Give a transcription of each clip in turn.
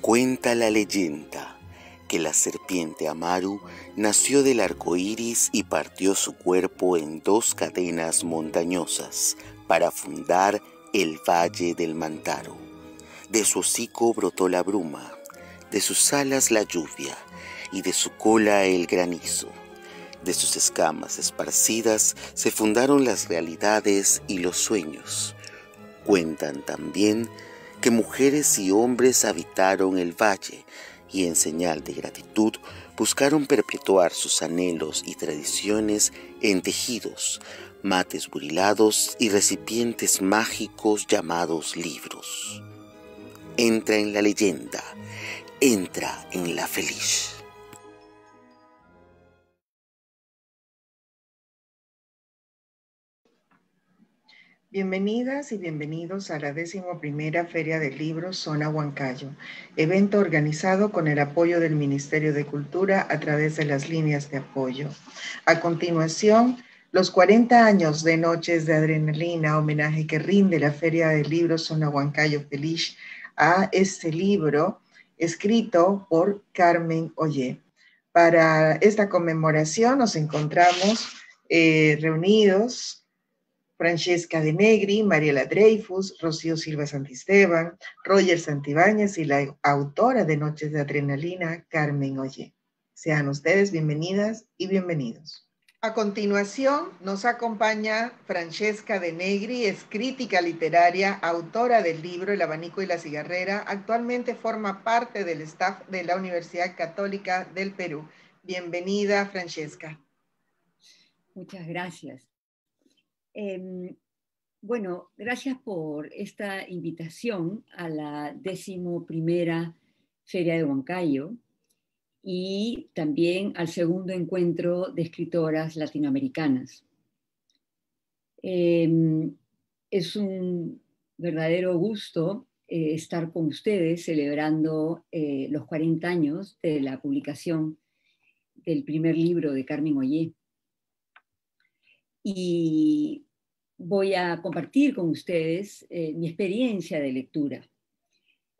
Cuenta la leyenda que la serpiente Amaru nació del arco iris y partió su cuerpo en dos cadenas montañosas para fundar el Valle del Mantaro. De su hocico brotó la bruma, de sus alas la lluvia y de su cola el granizo. De sus escamas esparcidas se fundaron las realidades y los sueños. Cuentan también que mujeres y hombres habitaron el valle y en señal de gratitud buscaron perpetuar sus anhelos y tradiciones en tejidos, mates burilados y recipientes mágicos llamados libros. Entra en la leyenda, entra en la feliz. Bienvenidas y bienvenidos a la décimo primera Feria del Libro Zona Huancayo, evento organizado con el apoyo del Ministerio de Cultura a través de las líneas de apoyo. A continuación, los 40 años de Noches de Adrenalina, homenaje que rinde la Feria del Libro Zona Huancayo Feliz a este libro escrito por Carmen Ollé. Para esta conmemoración nos encontramos eh, reunidos Francesca de Negri, Mariela Dreyfus, Rocío Silva Santisteban, Roger Santibáñez y la autora de Noches de Adrenalina, Carmen Oye. Sean ustedes bienvenidas y bienvenidos. A continuación nos acompaña Francesca de Negri, es crítica literaria, autora del libro El abanico y la cigarrera, actualmente forma parte del staff de la Universidad Católica del Perú. Bienvenida, Francesca. Muchas gracias. Em, bueno, gracias por esta invitación a la primera Feria de Huancayo y también al segundo encuentro de escritoras latinoamericanas. Em, es un verdadero gusto eh, estar con ustedes celebrando eh, los 40 años de la publicación del primer libro de Carmen Ollé y voy a compartir con ustedes eh, mi experiencia de lectura.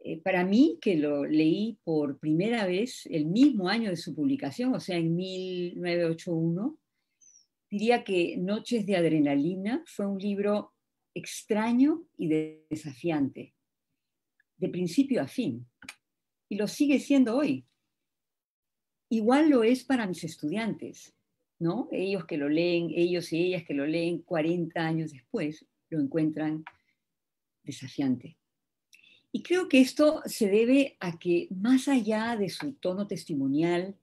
Eh, para mí, que lo leí por primera vez el mismo año de su publicación, o sea, en 1981, diría que Noches de Adrenalina fue un libro extraño y desafiante, de principio a fin, y lo sigue siendo hoy. Igual lo es para mis estudiantes. Ellos que lo leen, ellos y ellas que lo leen 40 años después, lo encuentran desafiante. Y creo que esto se debe a que más allá de su tono testimonial,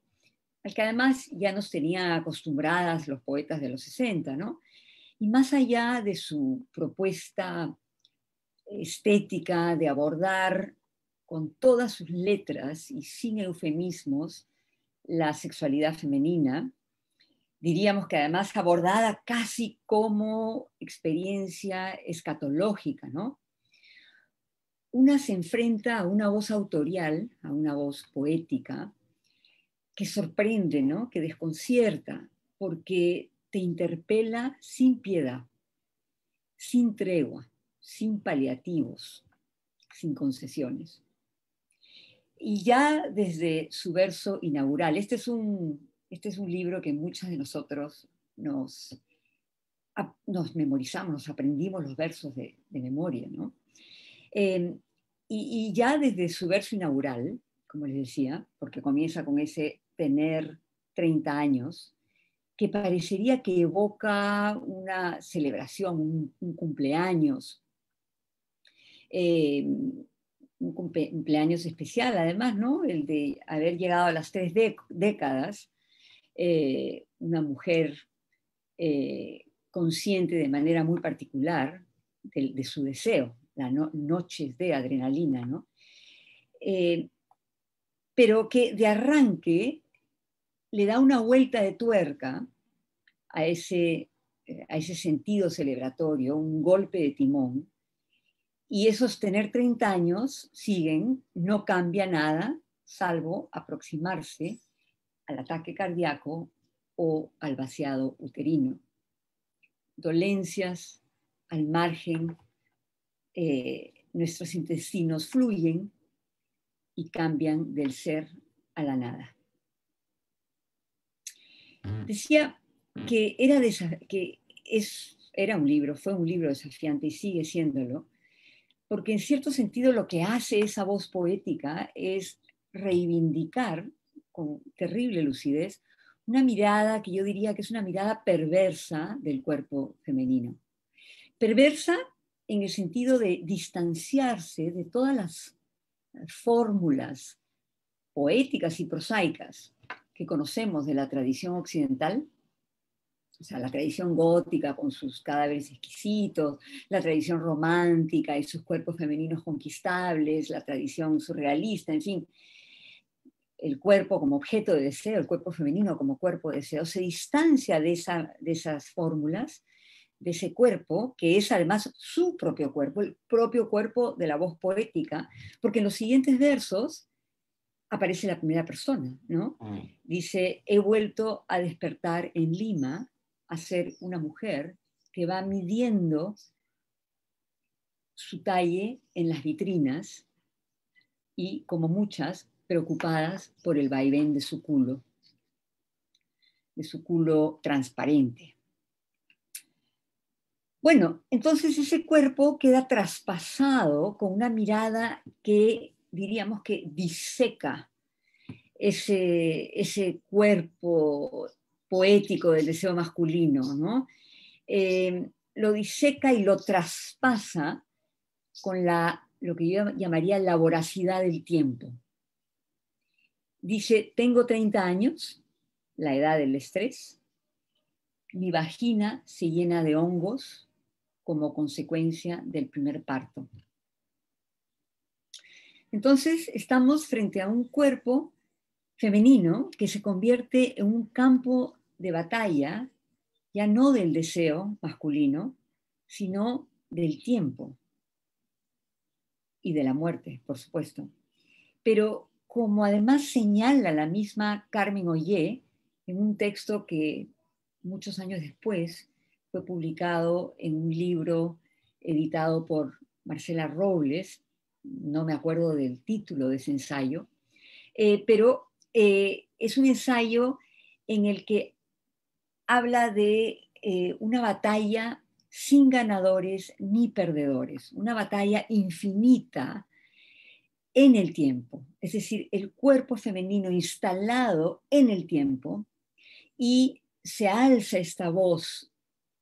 al que además ya nos tenía acostumbradas los poetas de los 60, Y más allá de su propuesta estética de abordar con todas sus letras y sin eufemismos la sexualidad femenina, diríamos que además abordada casi como experiencia escatológica, ¿no? Una se enfrenta a una voz autorial, a una voz poética, que sorprende, ¿no? Que desconcierta, porque te interpela sin piedad, sin tregua, sin paliativos, sin concesiones. Y ya desde su verso inaugural, este es un este es un libro que muchos de nosotros nos, memorizamos, nos aprendimos los versos de, memoria. ¿no? Eh, y, ya desde su verso inaugural, como les decía, porque comienza con ese tener 30 años, que parecería que evoca una celebración, un, cumpleaños, eh, un cumpleaños especial además, El de haber llegado a las tres décadas eh, una mujer eh, consciente de manera muy particular de, su deseo, las noches de adrenalina, ¿no? Eh, pero que de arranque le da una vuelta de tuerca a ese, a ese sentido celebratorio, un golpe de timón, y esos tener 30 años siguen, no cambia nada, salvo aproximarse al ataque cardíaco o al vaciado uterino. Dolencias al margen, eh, nuestros intestinos fluyen y cambian del ser a la nada. Mm. Decía que, era, que es, era un libro, fue un libro desafiante y sigue siéndolo, porque en cierto sentido lo que hace esa voz poética es reivindicar con terrible lucidez, una mirada que yo diría que es una mirada perversa del cuerpo femenino. Perversa en el sentido de distanciarse de todas las fórmulas poéticas y prosaicas que conocemos de la tradición occidental, o sea, la tradición gótica con sus cadáveres exquisitos, la tradición romántica y sus cuerpos femeninos conquistables, la tradición surrealista, en fin, el cuerpo como objeto de deseo, el cuerpo femenino como cuerpo de deseo, se distancia de, esa, de esas fórmulas, de ese cuerpo, que es además su propio cuerpo, el propio cuerpo de la voz poética, porque en los siguientes versos aparece la primera persona, ¿no? Mm. Dice, he vuelto a despertar en Lima a ser una mujer que va midiendo su talle en las vitrinas y como muchas preocupadas por el vaivén de su culo, de su culo transparente. Bueno, entonces ese cuerpo queda traspasado con una mirada que diríamos que diseca ese, ese cuerpo poético del deseo masculino, ¿no? Eh, lo diseca y lo traspasa con la, lo que yo llamaría la voracidad del tiempo. Dice, tengo 30 años, la edad del estrés. Mi vagina se llena de hongos como consecuencia del primer parto. Entonces, estamos frente a un cuerpo femenino que se convierte en un campo de batalla, ya no del deseo masculino, sino del tiempo y de la muerte, por supuesto. Pero como además señala la misma Carmen Ollé en un texto que muchos años después fue publicado en un libro editado por Marcela Robles, no me acuerdo del título de ese ensayo, eh, pero eh, es un ensayo en el que habla de eh, una batalla sin ganadores ni perdedores, una batalla infinita en el tiempo, es decir, el cuerpo femenino instalado en el tiempo y se alza esta voz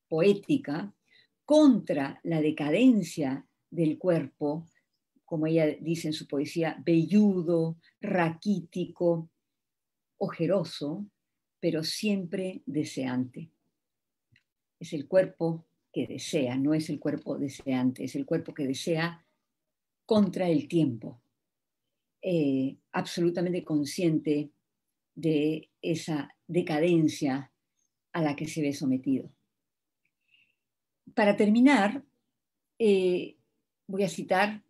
poética contra la decadencia del cuerpo, como ella dice en su poesía, velludo, raquítico, ojeroso, pero siempre deseante. Es el cuerpo que desea, no es el cuerpo deseante, es el cuerpo que desea contra el tiempo. Eh, absolutamente consciente de esa decadencia a la que se ve sometido. Para terminar, eh, voy a citar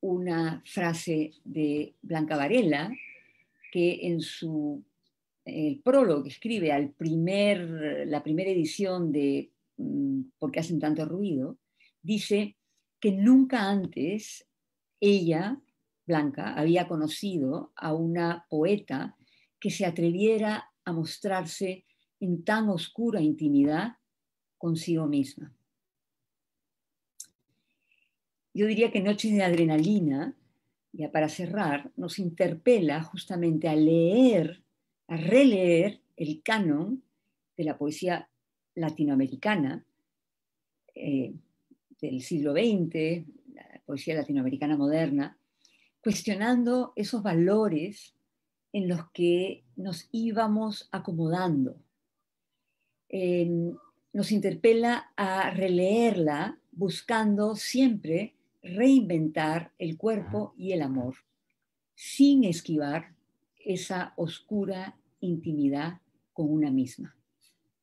una frase de Blanca Varela, que en su el prólogo que escribe al primer, la primera edición de mm, ¿Por qué hacen tanto ruido? dice que nunca antes ella Blanca había conocido a una poeta que se atreviera a mostrarse en tan oscura intimidad consigo misma. Yo diría que noche de Adrenalina, ya para cerrar, nos interpela justamente a leer, a releer el canon de la poesía latinoamericana eh, del siglo XX, la poesía latinoamericana moderna, cuestionando esos valores en los que nos íbamos acomodando. Eh, nos interpela a releerla buscando siempre reinventar el cuerpo y el amor, sin esquivar esa oscura intimidad con una misma.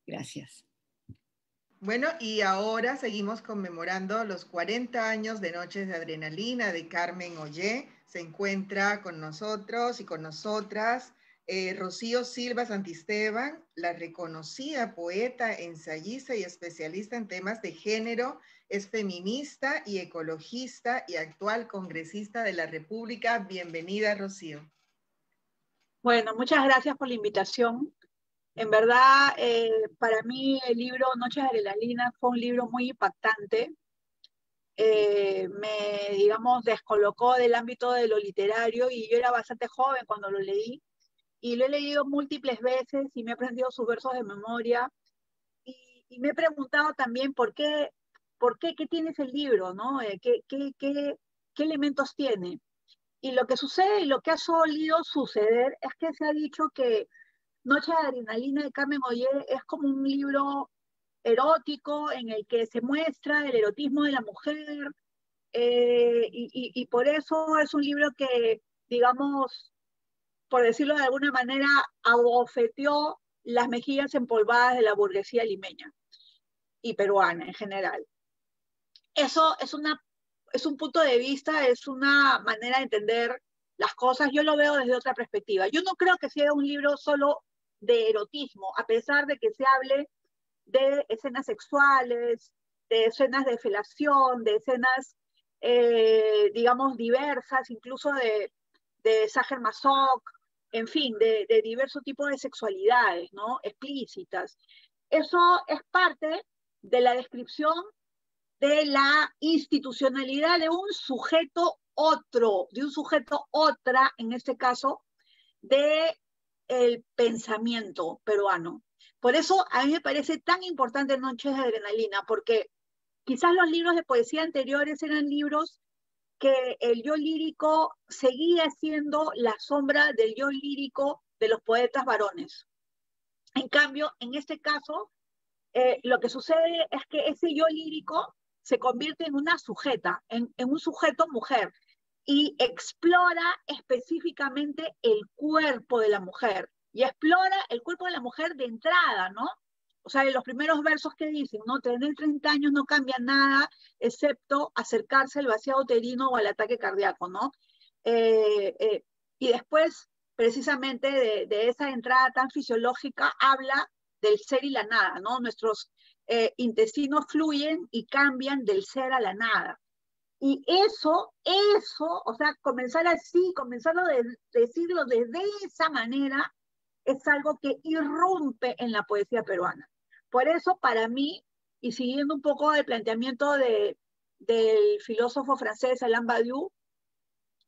Gracias. Bueno, y ahora seguimos conmemorando los 40 años de Noches de Adrenalina de Carmen Ollé se encuentra con nosotros y con nosotras eh, Rocío Silva Santisteban, la reconocida poeta, ensayista y especialista en temas de género, es feminista y ecologista y actual congresista de la República. Bienvenida, Rocío. Bueno, muchas gracias por la invitación. En verdad, eh, para mí el libro Noches Lina fue un libro muy impactante eh, me, digamos, descolocó del ámbito de lo literario y yo era bastante joven cuando lo leí y lo he leído múltiples veces y me he aprendido sus versos de memoria y, me he preguntado también por qué, por qué, qué tiene ese libro, ¿no? Eh, qué, qué, qué, qué elementos tiene. Y lo que sucede y lo que ha solido suceder es que se ha dicho que Noche de Adrenalina de Carmen Ollé es como un libro erótico en el que se muestra el erotismo de la mujer. Eh, y, por eso es un libro que, digamos, por decirlo de alguna manera, abofeteó las mejillas empolvadas de la burguesía limeña y peruana en general. Eso es, una, es un punto de vista, es una manera de entender las cosas. Yo lo veo desde otra perspectiva. Yo no creo que sea un libro solo de erotismo, a pesar de que se hable de escenas sexuales, de escenas de felación, de escenas, eh, digamos, diversas, incluso de, de en fin, de, de diversos tipos de sexualidades, ¿no? Explícitas. Eso es parte de la descripción de la institucionalidad de un sujeto otro, de un sujeto otra, en este caso, de el pensamiento peruano. Por eso a mí me parece tan importante Noches de Adrenalina, porque quizás los libros de poesía anteriores eran libros que el yo lírico seguía siendo la sombra del yo lírico de los poetas varones. En cambio, en este caso, eh, lo que sucede es que ese yo lírico se convierte en una sujeta, en un sujeto mujer, y explora específicamente el cuerpo de la mujer y explora el cuerpo de la mujer de entrada, ¿no? O sea, en los primeros versos que dicen, ¿no? Tener 30 años no cambia nada, excepto acercarse al vaciado uterino o al ataque cardíaco, ¿no? Eh, eh, y después, precisamente de, esa entrada tan fisiológica, habla del ser y la nada, ¿no? Nuestros eh, intestinos fluyen y cambian del ser a la nada. Y eso, eso, o sea, comenzar así, comenzarlo de, decirlo desde de esa manera, es algo que irrumpe en la poesía peruana. Por eso, para mí, y siguiendo un poco el planteamiento de, del filósofo francés Alain Badiou,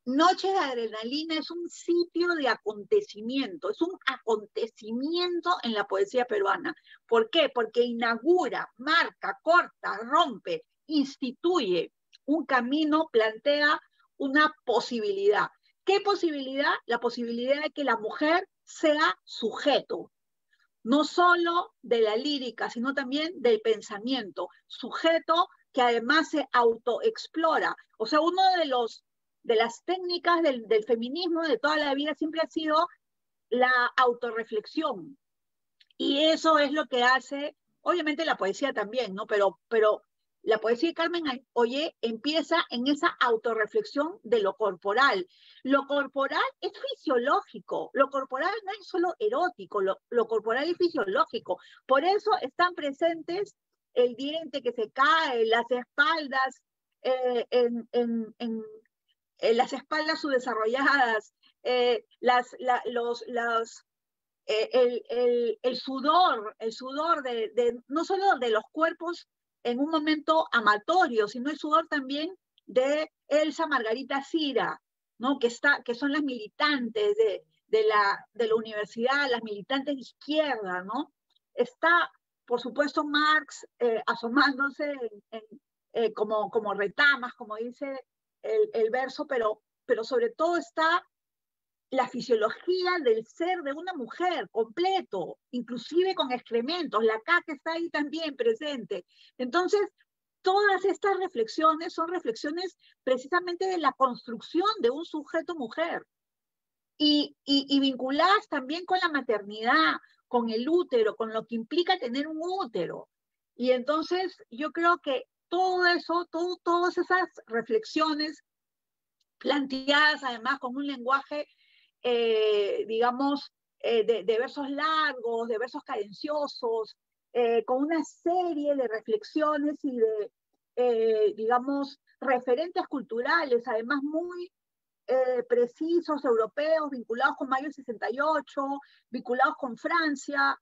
Noche de Adrenalina es un sitio de acontecimiento, es un acontecimiento en la poesía peruana. ¿Por qué? Porque inaugura, marca, corta, rompe, instituye un camino, plantea una posibilidad. ¿Qué posibilidad? La posibilidad de que la mujer sea sujeto, no solo de la lírica, sino también del pensamiento, sujeto que además se autoexplora. O sea, uno de de las técnicas del, del feminismo de toda la vida siempre ha sido la autorreflexión. Y eso es lo que hace, obviamente la poesía también, ¿no? Pero, pero la poesía de Carmen Oye empieza en esa autorreflexión de lo corporal. Lo corporal es fisiológico, lo corporal no es solo erótico, lo, corporal es fisiológico. Por eso están presentes el diente que se cae, las espaldas, eh, en, en, eh, las espaldas subdesarrolladas, eh, las, los, el, el, sudor, el sudor de, de, no solo de los cuerpos en un momento amatorio, sino el sudor también de Elsa Margarita Cira, ¿no? que, está, que son las militantes de, de, la, de la universidad, las militantes de izquierda. ¿no? Está, por supuesto, Marx eh, asomándose eh, como, como retamas, como dice el, el verso, pero, pero sobre todo está la fisiología del ser de una mujer completo, inclusive con excrementos, la caca está ahí también presente. Entonces, todas estas reflexiones son reflexiones precisamente de la construcción de un sujeto mujer y, vinculadas también con la maternidad, con el útero, con lo que implica tener un útero. Y entonces yo creo que todo eso, todas esas reflexiones planteadas además con un lenguaje eh, digamos, eh, de, versos largos, de versos cadenciosos, eh, con una serie de reflexiones y de, digamos, referentes culturales, además muy precisos, europeos, vinculados con Mayo 68, vinculados con Francia,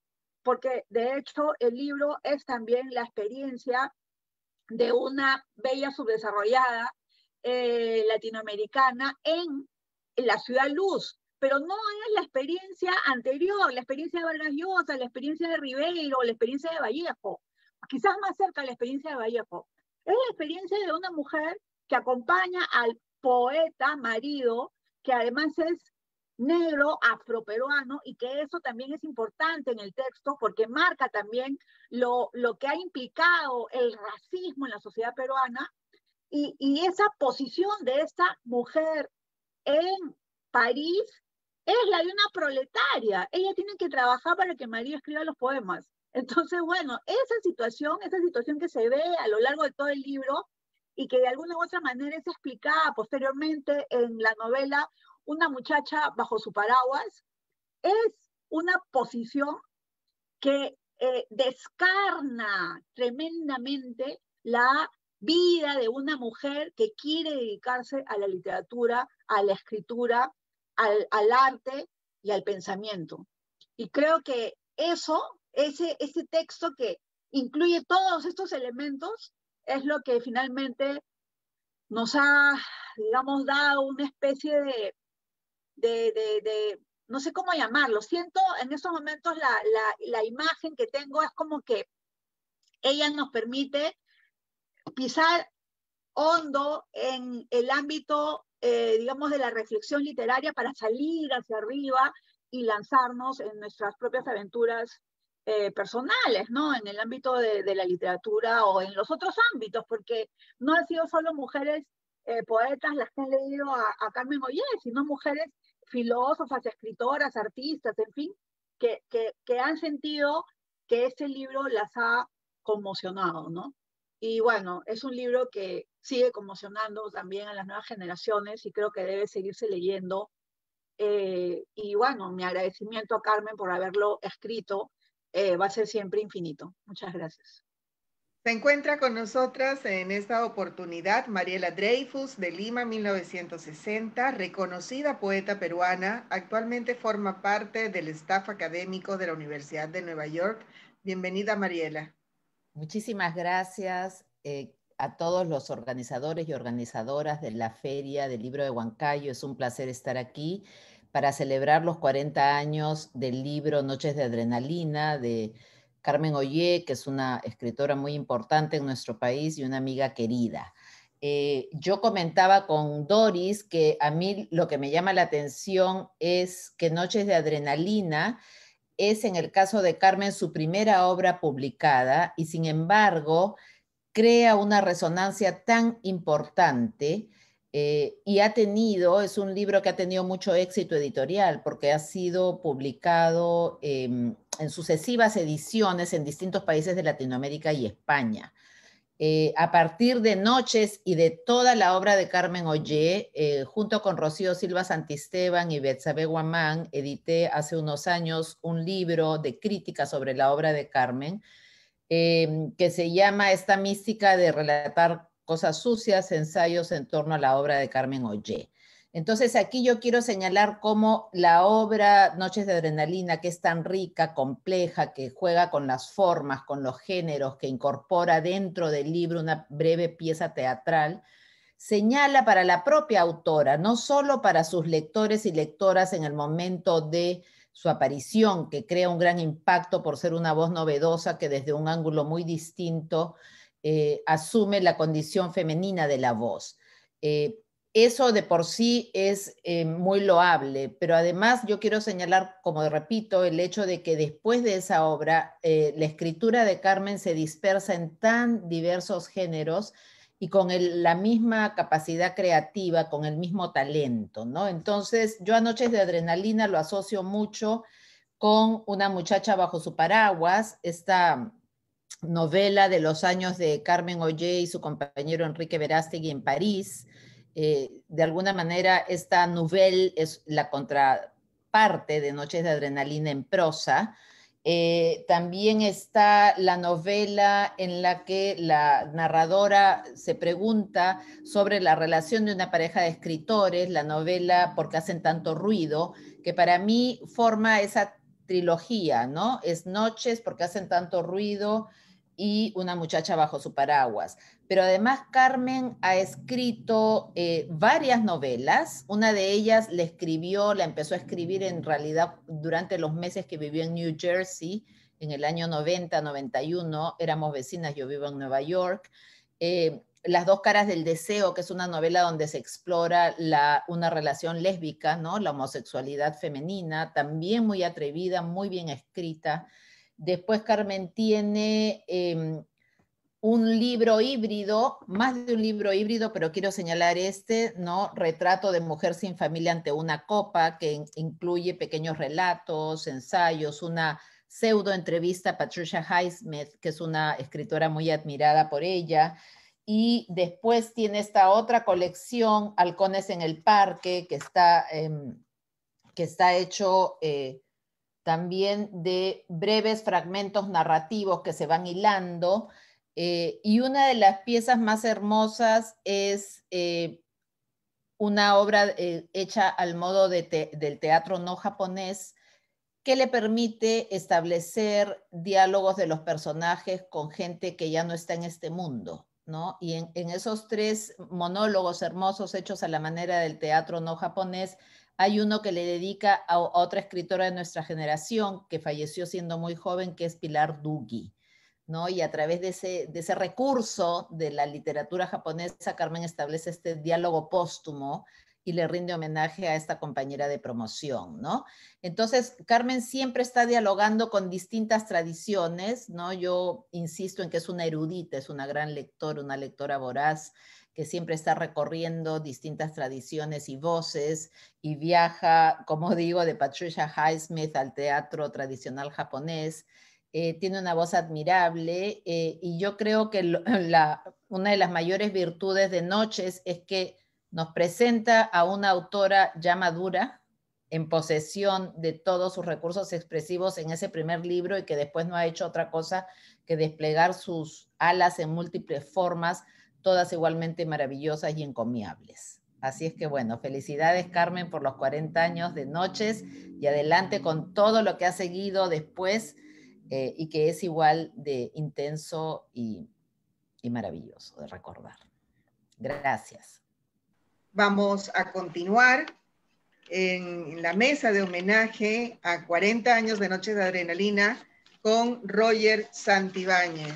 porque de hecho el libro es también la experiencia de una bella subdesarrollada latinoamericana en la ciudad luz, pero no es la experiencia anterior, la experiencia de Vargas Llosa, la experiencia de Ribeiro, la experiencia de Vallejo, quizás más cerca la experiencia de Vallejo. Es la experiencia de una mujer que acompaña al poeta marido, que además es negro, afroperuano, y que eso también es importante en el texto porque marca también lo, lo que ha implicado el racismo en la sociedad peruana y, y esa posición de esta mujer en París es la de una proletaria. Ella tiene que trabajar para que María escriba los poemas. Entonces, bueno, esa situación, esa situación que se ve a lo largo de todo el libro y que de alguna u otra manera es explicada posteriormente en la novela Una muchacha bajo su paraguas, es una posición que eh, descarna tremendamente la vida de una mujer que quiere dedicarse a la literatura, a la escritura al, arte y al pensamiento. Y creo que eso, ese, ese texto que incluye todos estos elementos, es lo que finalmente nos ha, digamos, dado una especie de, de, de, no sé cómo llamarlo. Siento en estos momentos la, la, la, imagen que tengo es como que ella nos permite pisar hondo en el ámbito eh, digamos, de la reflexión literaria para salir hacia arriba y lanzarnos en nuestras propias aventuras eh, personales, ¿no? En el ámbito de, la literatura o en los otros ámbitos, porque no han sido solo mujeres eh, poetas las que han leído a, Carmen Ollé, sino mujeres filósofas, escritoras, artistas, en fin, que, que, que han sentido que este libro las ha conmocionado, ¿no? Y bueno, es un libro que sigue conmocionando también a las nuevas generaciones y creo que debe seguirse leyendo. Eh, y bueno, mi agradecimiento a Carmen por haberlo escrito eh, va a ser siempre infinito. Muchas gracias. Se encuentra con nosotras en esta oportunidad Mariela Dreyfus de Lima 1960, reconocida poeta peruana, actualmente forma parte del staff académico de la Universidad de Nueva York. Bienvenida Mariela. Muchísimas gracias eh, a todos los organizadores y organizadoras de la Feria del Libro de Huancayo. Es un placer estar aquí para celebrar los 40 años del libro Noches de Adrenalina de Carmen Ollé, que es una escritora muy importante en nuestro país y una amiga querida. Eh, yo comentaba con Doris que a mí lo que me llama la atención es que Noches de Adrenalina es en el caso de Carmen su primera obra publicada y sin embargo crea una resonancia tan importante eh, y ha tenido, es un libro que ha tenido mucho éxito editorial porque ha sido publicado em, en sucesivas ediciones en distintos países de Latinoamérica y España. Eh, a partir de Noches y de toda la obra de Carmen Ollé, eh, junto con Rocío Silva Santisteban y Betsabe Guamán, edité hace unos años un libro de crítica sobre la obra de Carmen, em, que se llama Esta mística de relatar cosas sucias, ensayos en torno a la obra de Carmen Ollé. Entonces aquí yo quiero señalar cómo la obra Noches de Adrenalina, que es tan rica, compleja, que juega con las formas, con los géneros, que incorpora dentro del libro una breve pieza teatral, señala para la propia autora, no solo para sus lectores y lectoras en el momento de su aparición, que crea un gran impacto por ser una voz novedosa que desde un ángulo muy distinto eh, asume la condición femenina de la voz. Eh, eso de por sí es eh, muy loable, pero además yo quiero señalar, como repito, el hecho de que después de esa obra, eh, la escritura de Carmen se dispersa en tan diversos géneros y con la misma capacidad creativa, con el mismo talento, ¿no? Entonces, yo anoche de Adrenalina lo asocio mucho con una muchacha bajo su paraguas, esta novela de los años de Carmen Ollé y su compañero Enrique Verástegui en París, eh, de alguna manera esta novela es la contraparte de Noches de Adrenalina en prosa. Eh, también está la novela en la que la narradora se pregunta sobre la relación de una pareja de escritores, la novela porque hacen tanto ruido, que para mí forma esa trilogía, ¿no? Es Noches porque hacen tanto ruido y una muchacha bajo su paraguas pero además Carmen ha escrito eh, varias novelas. Una de ellas la escribió, la empezó a escribir en realidad durante los meses que vivió en New Jersey, en el año 90, 91. Éramos vecinas, yo vivo en Nueva York. Eh, las dos caras del deseo, que es una novela donde se explora la, una relación lésbica, ¿no? la homosexualidad femenina, también muy atrevida, muy bien escrita. Después Carmen tiene em, un libro híbrido, más de un libro híbrido, pero quiero señalar este, ¿no? Retrato de mujer sin familia ante una copa, que incluye pequeños relatos, ensayos, una pseudo entrevista a Patricia Highsmith, que es una escritora muy admirada por ella. Y después tiene esta otra colección, Halcones en el Parque, que está, em, que está hecho... Eh, también de breves fragmentos narrativos que se van hilando eh, y una de las piezas más hermosas es eh, una obra eh, hecha al modo del teatro no japonés que le permite establecer diálogos de los personajes con gente que ya no está en este mundo. Y en, esos tres monólogos hermosos hechos a la manera del teatro no japonés, hay uno que le dedica a, a otra escritora de nuestra generación que falleció siendo muy joven, que es Pilar Dugi. Y a través de ese, recurso de la literatura japonesa, Carmen establece este diálogo póstumo y le rinde homenaje a esta compañera de promoción, ¿no? Entonces, Carmen siempre está dialogando con distintas tradiciones, ¿no? Yo insisto en que es una erudita, es una gran lectora, una lectora voraz, que siempre está recorriendo distintas tradiciones y voces y viaja, como digo, de Patricia Highsmith al teatro tradicional japonés eh, tiene una voz admirable eh, y yo creo que una de las mayores virtudes de Noches es que nos presenta a una autora ya madura, en posesión de todos sus recursos expresivos en ese primer libro y que después no ha hecho otra cosa que desplegar sus alas en múltiples formas, todas igualmente maravillosas y encomiables. Así es que bueno, felicidades Carmen por los 40 años de noches y adelante con todo lo que ha seguido después eh, y que es igual de intenso y, maravilloso de recordar. Gracias. Vamos a continuar en la mesa de homenaje a 40 años de Noches de Adrenalina con Roger Santibáñez.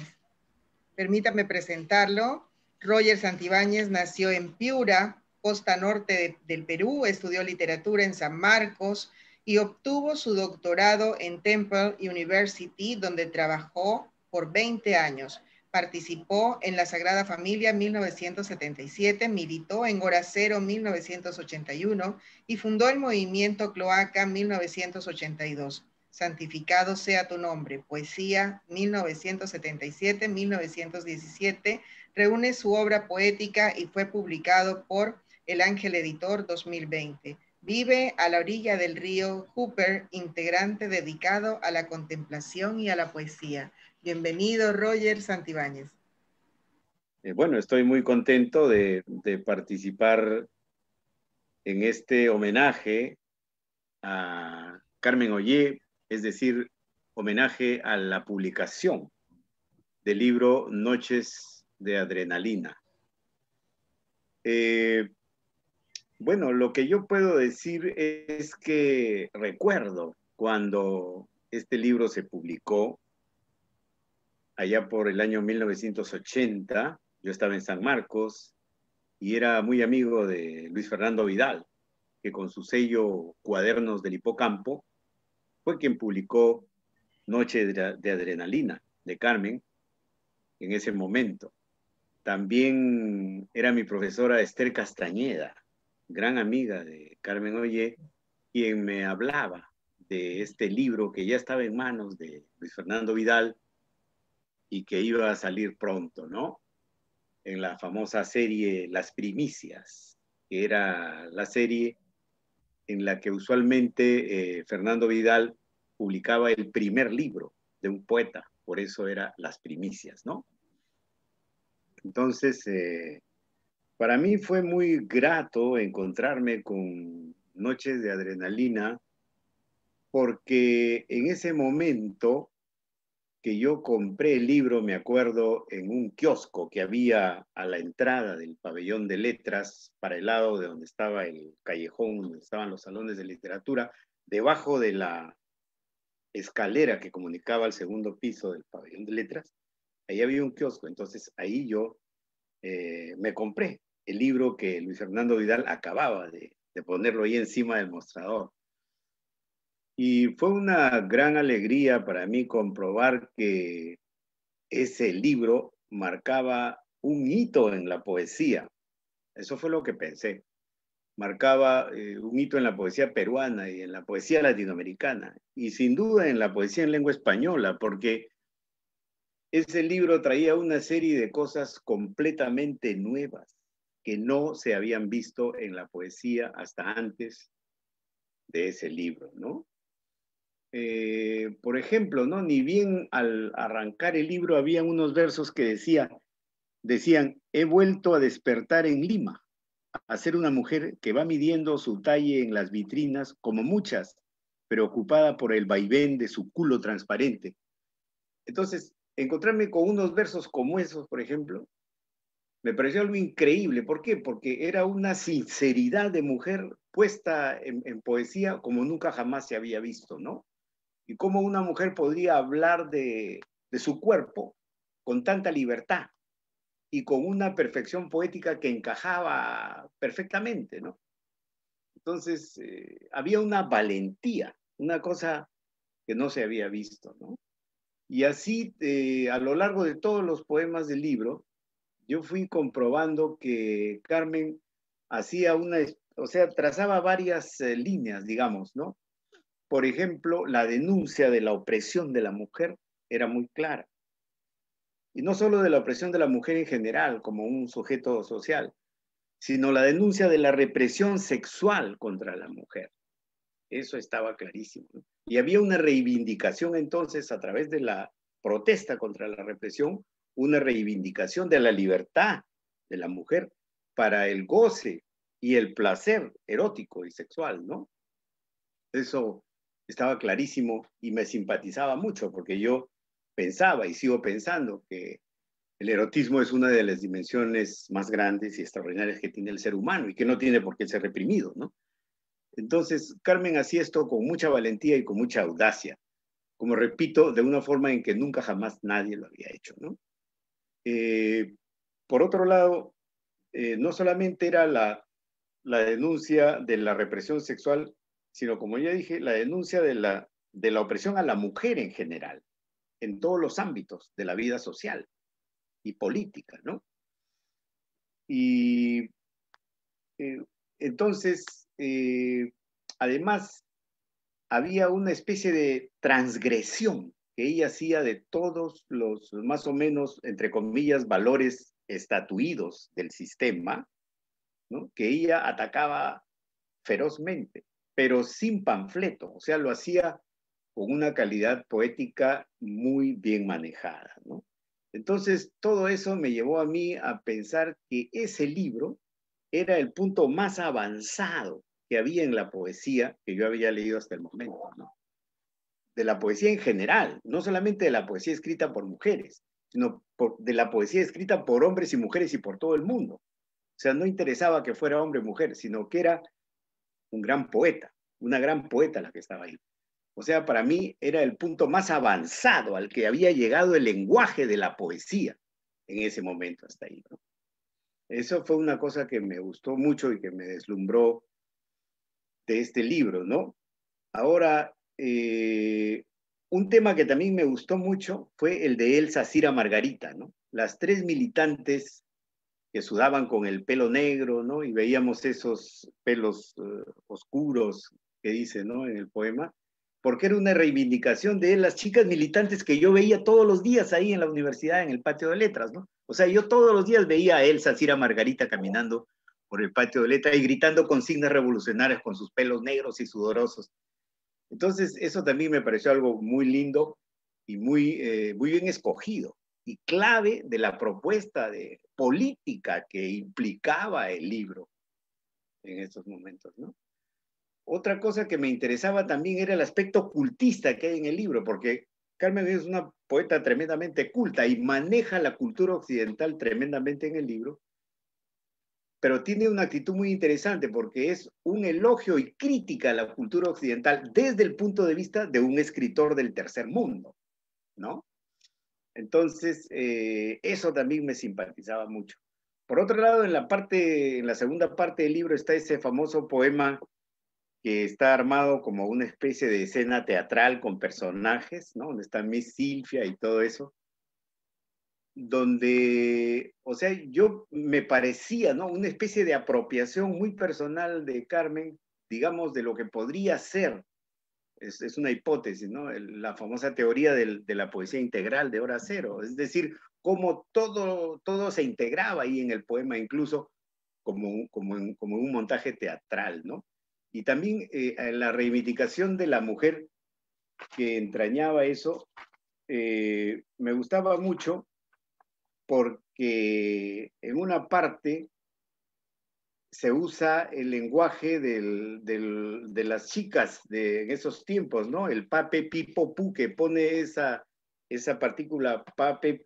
Permítame presentarlo. Roger Santibáñez nació en Piura, costa norte del Perú, estudió literatura en San Marcos, y obtuvo su doctorado en Temple University, donde trabajó por 20 años. Participó en La Sagrada Familia 1977, militó en Horacero 1981 y fundó el movimiento Cloaca 1982. Santificado sea tu nombre. Poesía 1977-1917 reúne su obra poética y fue publicado por El Ángel Editor 2020. Vive a la orilla del río Hooper, integrante dedicado a la contemplación y a la poesía. Bienvenido, Roger Santibáñez. Eh, bueno, estoy muy contento de, participar en este homenaje a Carmen Ollé, es decir, homenaje a la publicación del libro Noches de Adrenalina. Eh, bueno, lo que yo puedo decir es que recuerdo cuando este libro se publicó, allá por el año 1980, yo estaba en San Marcos y era muy amigo de Luis Fernando Vidal, que con su sello Cuadernos del Hipocampo fue quien publicó Noche de Adrenalina de Carmen en ese momento. También era mi profesora Esther Castañeda, gran amiga de Carmen Oye, quien me hablaba de este libro que ya estaba en manos de Luis Fernando Vidal y que iba a salir pronto, ¿no? En la famosa serie Las Primicias, que era la serie en la que usualmente eh, Fernando Vidal publicaba el primer libro de un poeta, por eso era Las Primicias, ¿no? Entonces, eh, para mí fue muy grato encontrarme con Noches de Adrenalina, porque en ese momento que yo compré el libro, me acuerdo, en un kiosco que había a la entrada del pabellón de letras, para el lado de donde estaba el callejón, donde estaban los salones de literatura, debajo de la escalera que comunicaba al segundo piso del pabellón de letras, ahí había un kiosco, entonces ahí yo eh, me compré el libro que Luis Fernando Vidal acababa de, ponerlo ahí encima del mostrador. Y fue una gran alegría para mí comprobar que ese libro marcaba un hito en la poesía. Eso fue lo que pensé. Marcaba eh, un hito en la poesía peruana y en la poesía latinoamericana y sin duda en la poesía en lengua española, porque ese libro traía una serie de cosas completamente nuevas que no se habían visto en la poesía hasta antes de ese libro, ¿no? Eh, por ejemplo, ¿no? Ni bien al arrancar el libro había unos versos que decía, decían, he vuelto a despertar en Lima, a ser una mujer que va midiendo su talle en las vitrinas, como muchas, preocupada por el vaivén de su culo transparente. Entonces, encontrarme con unos versos como esos, por ejemplo, me pareció algo increíble. ¿Por qué? Porque era una sinceridad de mujer puesta en, poesía como nunca jamás se había visto, ¿no? Y cómo una mujer podría hablar de, su cuerpo con tanta libertad y con una perfección poética que encajaba perfectamente, ¿no? Entonces, eh, había una valentía, una cosa que no se había visto, ¿no? Y así, eh, a lo largo de todos los poemas del libro, yo fui comprobando que Carmen hacía una, o sea, trazaba varias eh, líneas, digamos, ¿no? Por ejemplo, la denuncia de la opresión de la mujer era muy clara. Y no solo de la opresión de la mujer en general, como un sujeto social, sino la denuncia de la represión sexual contra la mujer. Eso estaba clarísimo. Y había una reivindicación entonces a través de la protesta contra la represión una reivindicación de la libertad de la mujer para el goce y el placer erótico y sexual, ¿no? Eso estaba clarísimo y me simpatizaba mucho porque yo pensaba y sigo pensando que el erotismo es una de las dimensiones más grandes y extraordinarias que tiene el ser humano y que no tiene por qué ser reprimido, ¿no? Entonces, Carmen hacía esto con mucha valentía y con mucha audacia, como repito, de una forma en que nunca jamás nadie lo había hecho, ¿no? Eh, por otro lado, eh, no solamente era la, denuncia de la represión sexual, sino como ya dije, la denuncia de la, de la opresión a la mujer en general, en todos los ámbitos de la vida social y política, ¿no? Y eh, entonces, además, había una especie de transgresión ella hacía de todos los más o menos, entre comillas, valores estatuidos del sistema, que ella atacaba ferozmente, pero sin panfleto, o sea, lo hacía con una calidad poética muy bien manejada. Entonces, todo eso me llevó a mí a pensar que ese libro era el punto más avanzado que había en la poesía que yo había leído hasta el momento. ¿no? de la poesía en general, no solamente de la poesía escrita por mujeres, sino de la poesía escrita por hombres y mujeres y por todo el mundo. O sea, no interesaba que fuera hombre o mujer, sino que era un gran poeta, una gran poeta la que estaba ahí. O sea, para mí era el punto más avanzado al que había llegado el lenguaje de la poesía en ese momento hasta ahí. Eso fue una cosa que me gustó mucho y que me deslumbró de este libro, ¿no? Ahora, eh, un tema que también me gustó mucho fue el de Elsa Cira Margarita, ¿no? Las tres militantes que sudaban con el pelo negro, ¿no? Y veíamos esos pelos eh, oscuros que dice, ¿no? En el poema, porque era una reivindicación de las chicas militantes que yo veía todos los días ahí en la universidad, en el patio de letras, ¿no? O sea, yo todos los días veía a Elsa Cira Margarita caminando por el patio de letras y gritando consignas revolucionarias con sus pelos negros y sudorosos. Entonces, eso también me pareció algo muy lindo y muy, eh, muy bien escogido y clave de la propuesta de política que implicaba el libro en estos momentos, Otra cosa que me interesaba también era el aspecto cultista que hay en el libro, porque Carmen es una poeta tremendamente culta y maneja la cultura occidental tremendamente en el libro, pero tiene una actitud muy interesante porque es un elogio y crítica a la cultura occidental desde el punto de vista de un escritor del tercer mundo, ¿no? Entonces, eh, eso también me simpatizaba mucho. Por otro lado, en la, parte, en la segunda parte del libro está ese famoso poema que está armado como una especie de escena teatral con personajes, ¿no? Donde está Miss Silvia y todo eso donde, o sea, yo me parecía, ¿no? Una especie de apropiación muy personal de Carmen, digamos, de lo que podría ser. Es, una hipótesis, ¿no? la famosa teoría de la poesía integral de Hora Cero, es decir, cómo todo, todo se integraba ahí en el poema, incluso como, un montaje teatral, ¿no? Y también eh, la reivindicación de la mujer que entrañaba eso, eh, me gustaba mucho porque en una parte se usa el lenguaje de las chicas de en esos tiempos, ¿no? El pape pipo pu, que pone esa, partícula pape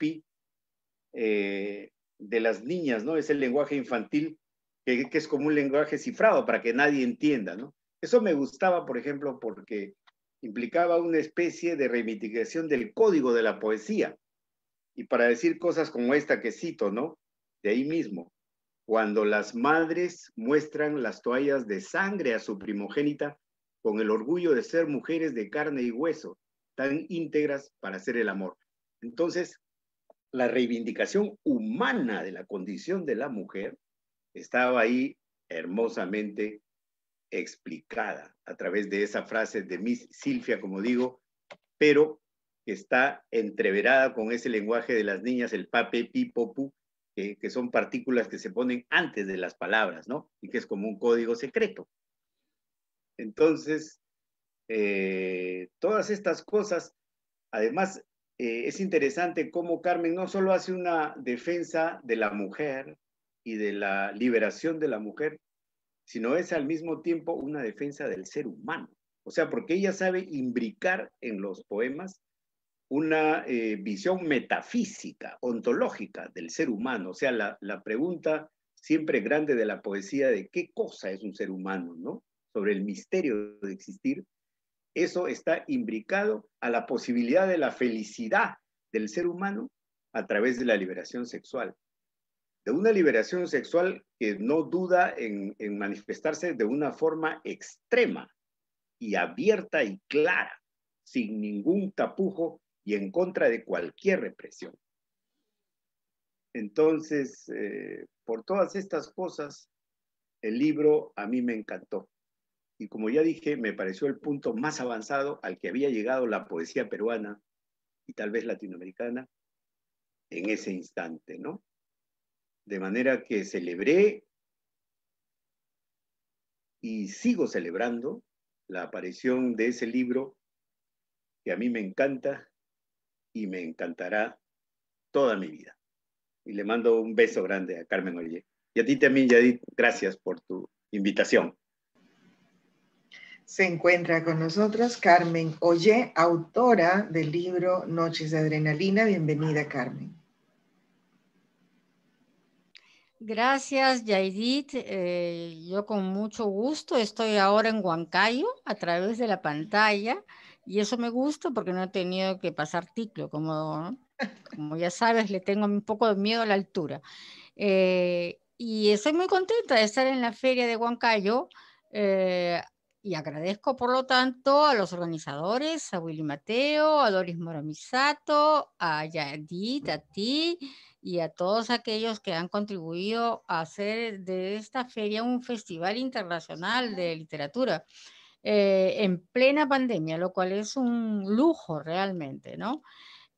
eh, de las niñas, ¿no? Es el lenguaje infantil que, es como un lenguaje cifrado para que nadie entienda, Eso me gustaba, por ejemplo, porque implicaba una especie de remitigación del código de la poesía. Y para decir cosas como esta que cito, ¿no? De ahí mismo, cuando las madres muestran las toallas de sangre a su primogénita con el orgullo de ser mujeres de carne y hueso, tan íntegras para hacer el amor. Entonces, la reivindicación humana de la condición de la mujer estaba ahí hermosamente explicada a través de esa frase de Miss Silvia, como digo, pero que está entreverada con ese lenguaje de las niñas, el pape, pipopu que que son partículas que se ponen antes de las palabras, ¿no? Y que es como un código secreto. Entonces, eh, todas estas cosas, además, eh, es interesante cómo Carmen no solo hace una defensa de la mujer y de la liberación de la mujer, sino es al mismo tiempo una defensa del ser humano. O sea, porque ella sabe imbricar en los poemas una eh, visión metafísica, ontológica del ser humano. O sea, la, pregunta siempre grande de la poesía de qué cosa es un ser humano, ¿no? Sobre el misterio de existir. Eso está imbricado a la posibilidad de la felicidad del ser humano a través de la liberación sexual. De una liberación sexual que no duda en, en manifestarse de una forma extrema y abierta y clara, sin ningún tapujo y en contra de cualquier represión. Entonces, eh, por todas estas cosas, el libro a mí me encantó. Y como ya dije, me pareció el punto más avanzado al que había llegado la poesía peruana y tal vez latinoamericana en ese instante, ¿no? De manera que celebré y sigo celebrando la aparición de ese libro que a mí me encanta y me encantará toda mi vida. Y le mando un beso grande a Carmen Ollé. Y a ti también, Yadid, gracias por tu invitación. Se encuentra con nosotros Carmen Ollé, autora del libro Noches de Adrenalina. Bienvenida, Carmen. Gracias, Yadit eh, yo con mucho gusto estoy ahora en Huancayo a través de la pantalla y eso me gusta porque no he tenido que pasar ticlo, como, como ya sabes, le tengo un poco de miedo a la altura. Eh, y estoy muy contenta de estar en la feria de Huancayo eh, y agradezco, por lo tanto, a los organizadores, a Willy Mateo, a Doris Moramisato, a Yadid, a ti y a todos aquellos que han contribuido a hacer de esta feria un festival internacional de literatura. Eh, en plena pandemia, lo cual es un lujo realmente, ¿no?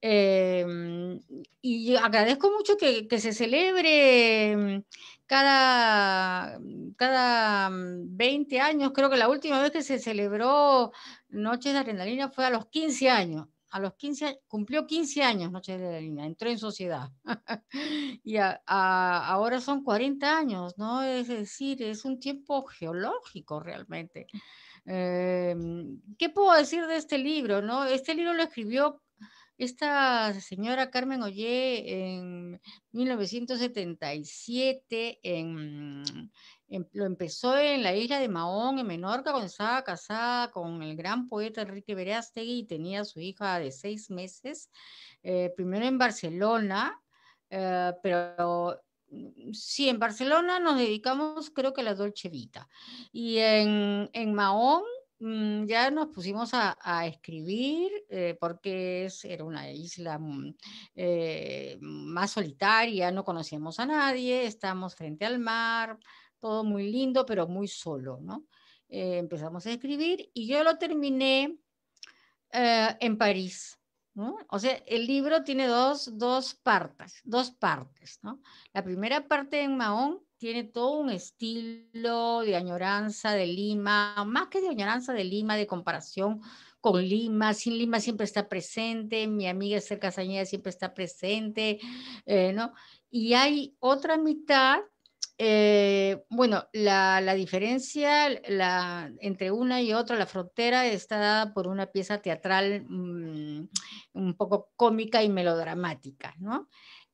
Em, y agradezco mucho que, se celebre em, cada, mm, cada 20 mm, años. Creo que la última vez que se celebró Noches de Adrenalina fue a los 15 años. A los 15, cumplió 15 años Noches de Adrenalina, entró en sociedad. y ahora son 40 años, ¿no? Es decir, es un tiempo geológico realmente. Em, ¿Qué puedo decir de este libro? No? Este libro lo escribió esta señora Carmen Ollé en 1977, em, lo empezó en la isla de Mahón, en Menorca, cuando estaba casada con el gran poeta Enrique Bereastegui, y tenía su hija de seis meses, eh, primero en Barcelona, eh, pero sí, en Barcelona nos dedicamos creo que a la Dolce Vita. Y en, en Mahón mm, ya nos pusimos a, escribir eh, porque era una isla mm, eh, más solitaria, no conocíamos a nadie, estábamos frente al mar, todo muy lindo, pero muy solo, ¿no? Eh, empezamos a escribir y yo lo terminé en París ¿no? O sea, el libro tiene dos, dos partes, dos partes, ¿no? La primera parte en Mahón tiene todo un estilo de añoranza de Lima, más que de añoranza de Lima, de comparación con Lima, sin Lima siempre está presente, mi amiga Esther Casañeda siempre está presente, eh, ¿no? Y hay otra mitad eh, bueno, la, diferencia entre una y otra, la frontera, está dada por una pieza teatral mm, un poco cómica y melodramática, ¿no?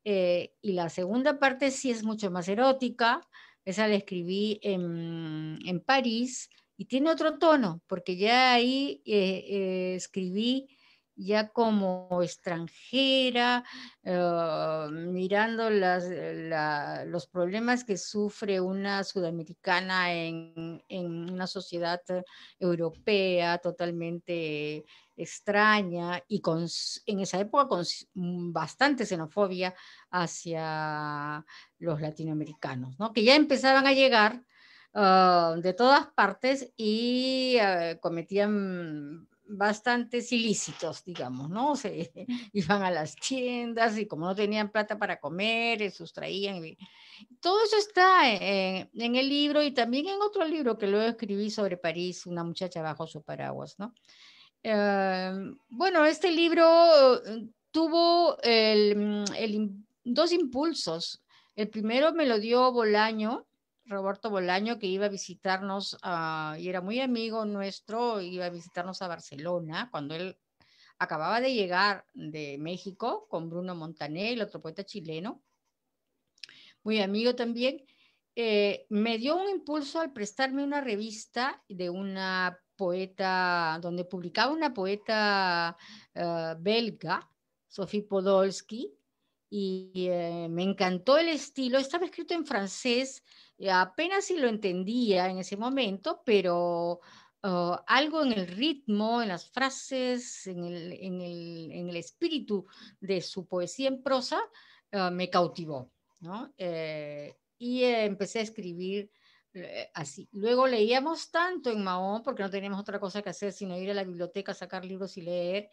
Eh, y la segunda parte sí es mucho más erótica, esa la escribí en, París y tiene otro tono, porque ya ahí eh, escribí ya como extranjera, eh, mirando las, eh, los problemas que sufre una sudamericana en, una sociedad europea totalmente extraña y en esa época con mm, bastante xenofobia hacia los latinoamericanos, que ya empezaban a llegar ah, de todas partes y eh, cometían bastantes ilícitos, digamos, ¿no? Se iban a las tiendas y como no tenían plata para comer, sustraían. todo eso está en, el libro y también en otro libro que luego escribí sobre París, una muchacha bajo su paraguas, ¿no? Em, bueno, este libro eh, tuvo mm, dos impulsos. El primero me lo dio Bolaño, Roberto Bolaño, que iba a visitarnos, y era muy amigo nuestro, iba a visitarnos a Barcelona cuando él acababa de llegar de México con Bruno Montané, el otro poeta chileno, muy amigo también, eh, me dio un impulso al prestarme una revista de una poeta, donde publicaba una poeta eh, belga, Sophie Podolsky, y eh, me encantó el estilo. Estaba escrito en francés, eh, apenas si lo entendía en ese momento, pero oh, algo en el ritmo, en las frases, en el, en el, en el espíritu de su poesía en prosa eh, me cautivó. Eh, y empecé a escribir así. Luego leíamos tanto en Mahón, porque no teníamos otra cosa que hacer sino ir a la biblioteca, sacar libros y leer.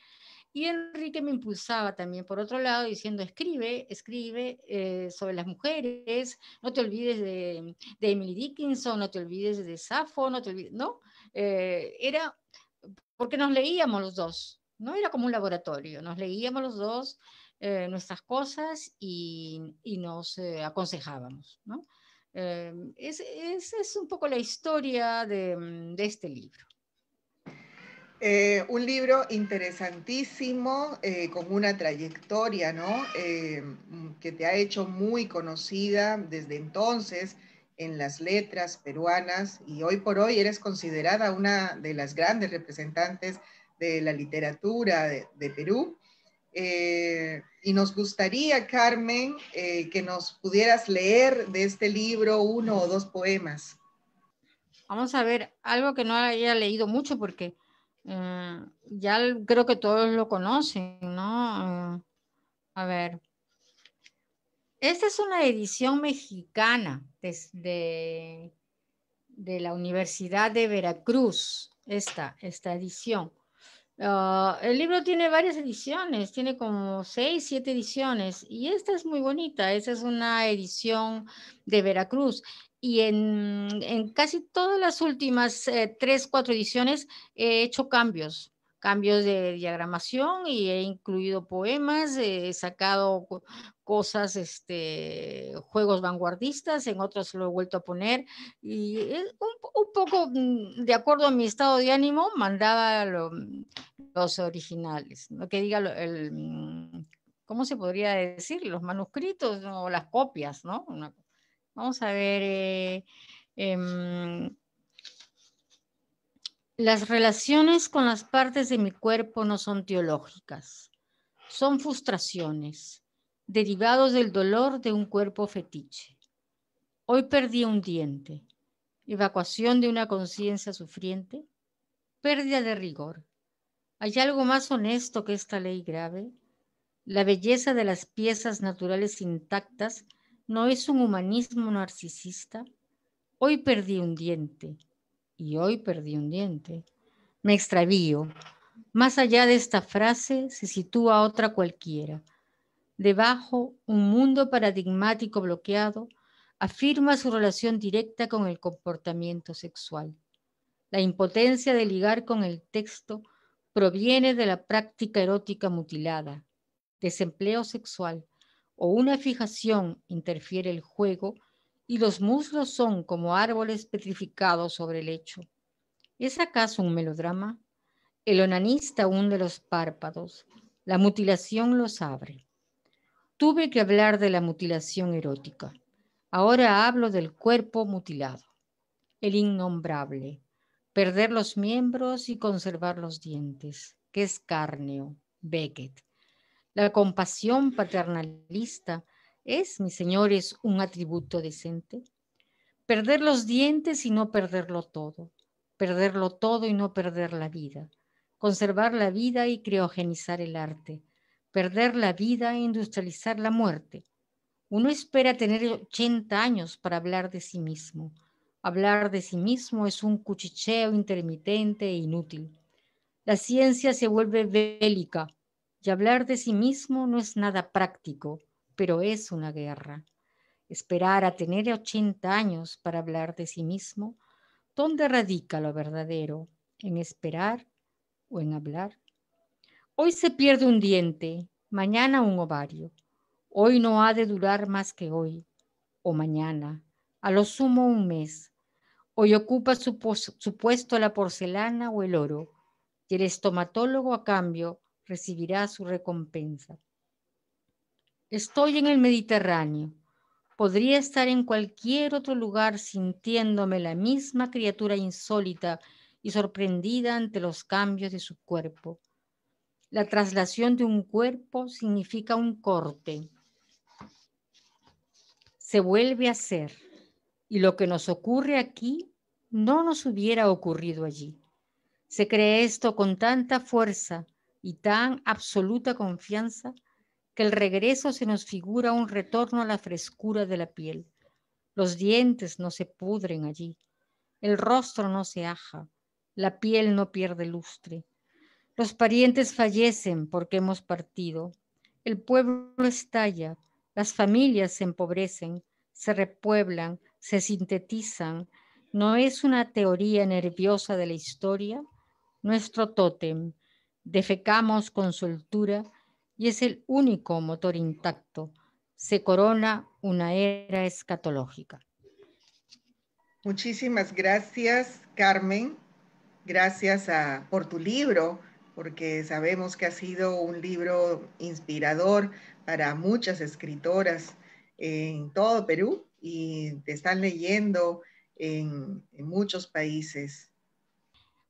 Y Enrique me impulsaba también, por otro lado, diciendo, escribe, escribe eh, sobre las mujeres, no te olvides de, Emily Dickinson, no te olvides de Safo, no te olvides, ¿no? Eh, era porque nos leíamos los dos, no era como un laboratorio, nos leíamos los dos eh, nuestras cosas y, nos aconsejábamos, ¿no? Es, es, un poco la historia de este libro. Eh, un libro interesantísimo, eh, con una trayectoria, eh, mm, que te ha hecho muy conocida desde entonces en las letras peruanas y hoy por hoy eres considerada una de las grandes representantes de la literatura de, de Perú. y nos gustaría, Carmen, que nos pudieras leer de este libro uno o dos poemas. Vamos a ver, algo que no haya leído mucho porque eh, ya creo que todos lo conocen, ¿no? Eh, a ver. Esta es una edición mexicana de la Universidad de Veracruz, esta, esta edición. Ah, el libro tiene varias ediciones, tiene como seis, siete ediciones, y esta es muy bonita, esta es una edición de Veracruz y en, casi todas las últimas eh, tres, cuatro ediciones he hecho cambios, cambios de diagramación y he incluido poemas, he sacado cosas, este, juegos vanguardistas, en otros lo he vuelto a poner y un, poco mm, de acuerdo a mi estado de ánimo mandaba mm, los originales, lo que diga el, mm, ¿cómo se podría decir? Los manuscritos o las copias, ¿no? Vamos a ver. Eh, em, las relaciones con las partes de mi cuerpo no son teológicas, son frustraciones derivados del dolor de un cuerpo fetiche. Hoy perdí un diente, evacuación de una conciencia sufriente, pérdida de rigor. ¿Hay algo más honesto que esta ley grave? La belleza de las piezas naturales intactas ¿No es un humanismo narcisista? Hoy perdí un diente y hoy perdí un diente. Me extravío. Más allá de esta frase se sitúa otra cualquiera. Debajo, un mundo paradigmático bloqueado afirma su relación directa con el comportamiento sexual. La impotencia de ligar con el texto proviene de la práctica erótica mutilada, desempleo sexual, o una fijación interfiere el juego y los muslos son como árboles petrificados sobre el hecho. ¿Es acaso un melodrama? El onanista hunde los párpados, la mutilación los abre. Tuve que hablar de la mutilación erótica. Ahora hablo del cuerpo mutilado, el innombrable, perder los miembros y conservar los dientes, que es Beckett. La compasión paternalista es, mis señores, un atributo decente. Perder los dientes y no perderlo todo. Perderlo todo y no perder la vida. Conservar la vida y criogenizar el arte. Perder la vida e industrializar la muerte. Uno espera tener 80 años para hablar de sí mismo. Hablar de sí mismo es un cuchicheo intermitente e inútil. La ciencia se vuelve bélica y hablar de sí mismo no es nada práctico, pero es una guerra. Esperar a tener 80 años para hablar de sí mismo, ¿dónde radica lo verdadero? ¿En esperar o en hablar? Hoy se pierde un diente, mañana un ovario. Hoy no ha de durar más que hoy o mañana, a lo sumo un mes. Hoy ocupa su, puesto la porcelana o el oro y el estomatólogo a cambio recibirá su recompensa. Estoy en el Mediterráneo. Podría estar en cualquier otro lugar sintiéndome la misma criatura insólita y sorprendida ante los cambios de su cuerpo. La traslación de un cuerpo significa un corte. Se vuelve a ser. Y lo que nos ocurre aquí no nos hubiera ocurrido allí. Se cree esto con tanta fuerza y tan absoluta confianza que el regreso se nos figura un retorno a la frescura de la piel. Los dientes no se pudren allí, el rostro no se aja, la piel no pierde lustre. Los parientes fallecen porque hemos partido, el pueblo estalla, las familias se empobrecen, se repueblan, se sintetizan. No es una teoría nerviosa de la historia, nuestro tótem defecamos con soltura y es el único motor intacto. Se corona una era escatológica. Muchísimas gracias, Carmen. Gracias por tu libro, porque sabemos que ha sido un libro inspirador para muchas escritoras en todo Perú y te están leyendo en, en muchos países.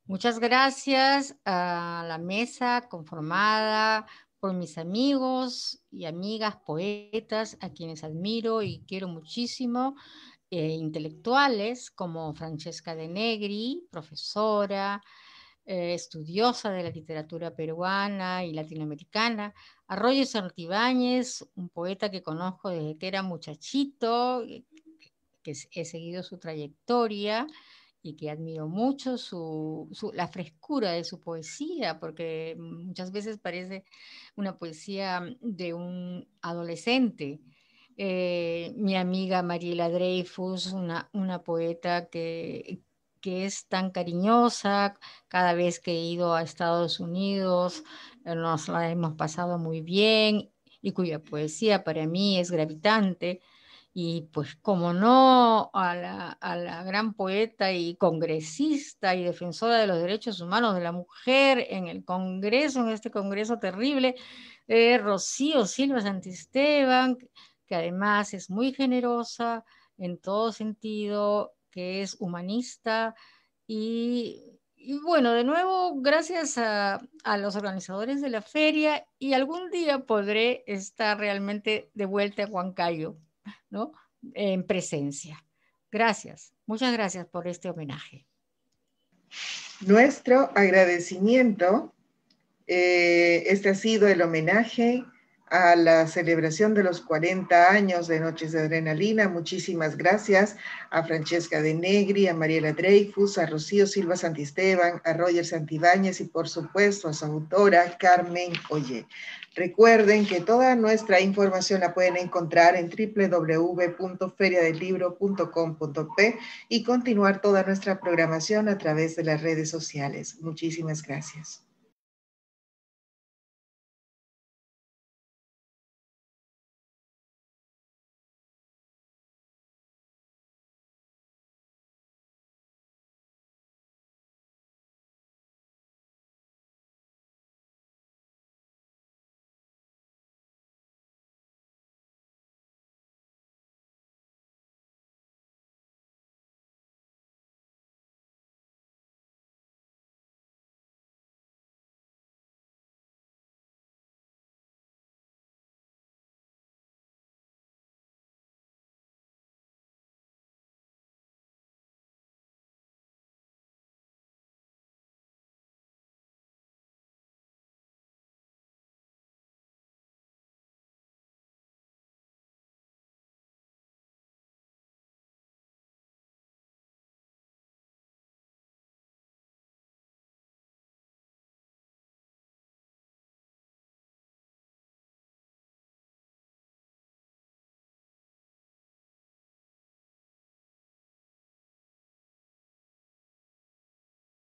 Muchas gracias a la mesa conformada por mis amigos y amigas poetas a quienes admiro y quiero muchísimo, eh, intelectuales como Francesca de Negri, profesora, eh, estudiosa de la literatura peruana y latinoamericana, Arroyo Santibáñez, un poeta que conozco desde que era muchachito, eh, que he seguido su trayectoria, y que admiro mucho su, la frescura de su poesía, porque muchas veces parece una poesía de un adolescente. Eh, mi amiga Mariela Dreyfus, una, una poeta que, que es tan cariñosa, cada vez que he ido a Estados Unidos eh, nos la hemos pasado muy bien y cuya poesía para mí es gravitante. Y pues como no a la, gran poeta y congresista y defensora de los derechos humanos de la mujer en el Congreso, en este Congreso terrible, eh, Rocío Silva Santisteban, que además es muy generosa en todo sentido, que es humanista y bueno, de nuevo, gracias a, a, los organizadores de la feria y algún día podré estar realmente de vuelta a Huancayo en presencia. Gracias, muchas gracias por este homenaje. Nuestro agradecimiento. Eh, este ha sido el homenaje a la celebración de los 40 años de Noches de Adrenalina. Muchísimas gracias a Francesca de Negri, a Mariela Dreyfus, a Rocío Silva Santisteban, a Roger Santibáñez y por supuesto a su autora Carmen Oye. Recuerden que toda nuestra información la pueden encontrar en www.feriadelibro.com.p y continuar toda nuestra programación a través de las redes sociales. Muchísimas gracias.